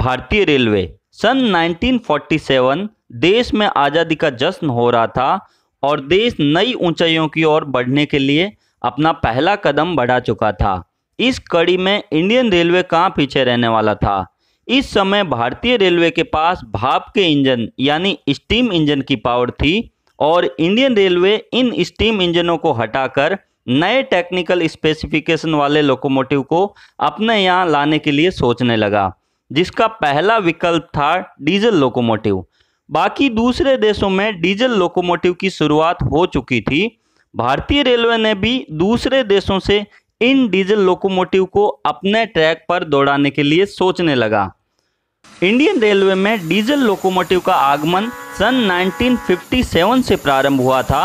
भारतीय रेलवे सन 1947 देश में आज़ादी का जश्न हो रहा था और देश नई ऊंचाइयों की ओर बढ़ने के लिए अपना पहला कदम बढ़ा चुका था इस कड़ी में इंडियन रेलवे कहाँ पीछे रहने वाला था इस समय भारतीय रेलवे के पास भाप के इंजन यानी स्टीम इंजन की पावर थी और इंडियन रेलवे इन स्टीम इंजनों को हटाकर नए टेक्निकल स्पेसिफिकेशन वाले लोकोमोटिव को अपने यहाँ लाने के लिए सोचने लगा जिसका पहला विकल्प था डीजल लोकोमोटिव बाकी दूसरे देशों में डीजल लोकोमोटिव की शुरुआत हो चुकी थी भारतीय रेलवे ने भी दूसरे देशों से इन डीजल लोकोमोटिव को अपने ट्रैक पर दौड़ाने के लिए सोचने लगा इंडियन रेलवे में डीजल लोकोमोटिव का आगमन सन 1957 से प्रारंभ हुआ था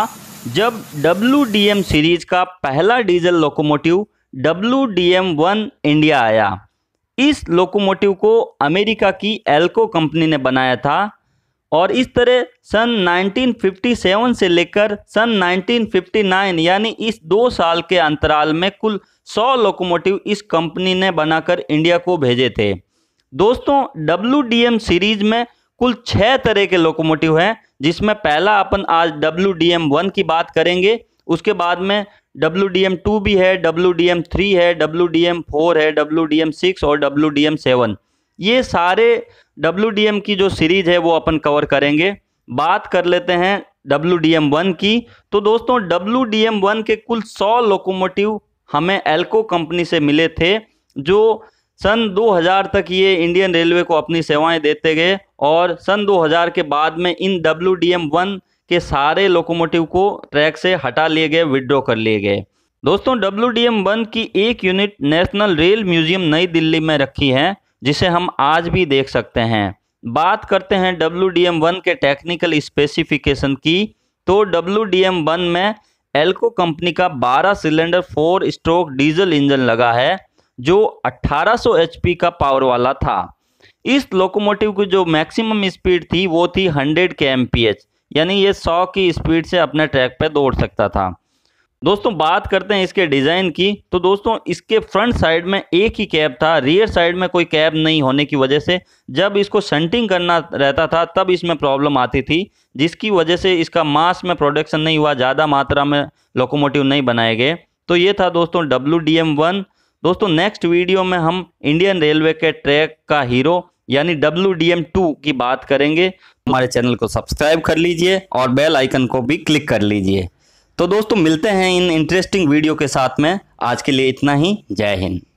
जब डब्ल्यू सीरीज का पहला diesel locomotive W D M one India आया इस लोकोमोटिव को अमेरिका की एल्को कंपनी ने बनाया था और इस तरह सन 1957 से लेकर सन 1959 यानी इस दो साल के अंतराल में कुल 100 लोकोमोटिव इस कंपनी ने बनाकर इंडिया को भेजे थे दोस्तों डब्ल्यू सीरीज में कुल छः तरह के लोकोमोटिव हैं जिसमें पहला अपन आज डब्ल्यू डी एम वन की बात करेंगे उसके बाद में डब्ल्यू डी एम टू भी है डब्ल्यू डी एम थ्री है डब्ल्यू डी एम फोर है डब्ल्यू डी एम सिक्स और डब्ल्यू डी एम सेवन ये सारे डब्ल्यू डी एम की जो सीरीज है वो अपन कवर करेंगे बात कर लेते हैं डब्ल्यू डी एम वन की तो दोस्तों डब्ल्यू डी एम वन के कुल सौ लोकोमोटिव हमें एल्को कंपनी से मिले थे जो सन 2000 तक ये इंडियन रेलवे को अपनी सेवाएं देते गए और सन 2000 के बाद में इन डब्ल्यू डी एम वन के सारे लोकोमोटिव को ट्रैक से हटा लिए गए विड्रॉ कर लिए गए दोस्तों डब्ल्यू डी एम वन की एक यूनिट नेशनल रेल म्यूजियम नई दिल्ली में रखी है जिसे हम आज भी देख सकते हैं बात करते हैं डब्ल्यू डी एम वन के टेक्निकल स्पेसिफिकेशन की तो डब्ल्यू डी एम वन में एल्को कंपनी का 12 cylinder four stroke diesel engine लगा है जो 1800 सौ का पावर वाला था इस लोकोमोटिव की जो मैक्सिमम स्पीड थी वो थी 100 के एम यानी ये सौ की स्पीड से अपने ट्रैक पर दौड़ सकता था दोस्तों बात करते हैं इसके डिज़ाइन की तो दोस्तों इसके फ्रंट साइड में एक ही कैब था रियर साइड में कोई कैब नहीं होने की वजह से जब इसको सेंटिंग करना रहता था तब इसमें प्रॉब्लम आती थी जिसकी वजह से इसका मास में प्रोडक्शन नहीं हुआ ज़्यादा मात्रा में लोकोमोटिव नहीं बनाए गए तो ये था दोस्तों डब्ल्यू डी एम वन दोस्तों नेक्स्ट वीडियो में हम इंडियन रेलवे के ट्रैक का हीरो यानी डब्ल्यू डी एम टू की बात करेंगे तो हमारे चैनल को सब्सक्राइब कर लीजिए और बेल आइकन को भी क्लिक कर लीजिए तो दोस्तों मिलते हैं इन इंटरेस्टिंग वीडियो के साथ में आज के लिए इतना ही जय हिंद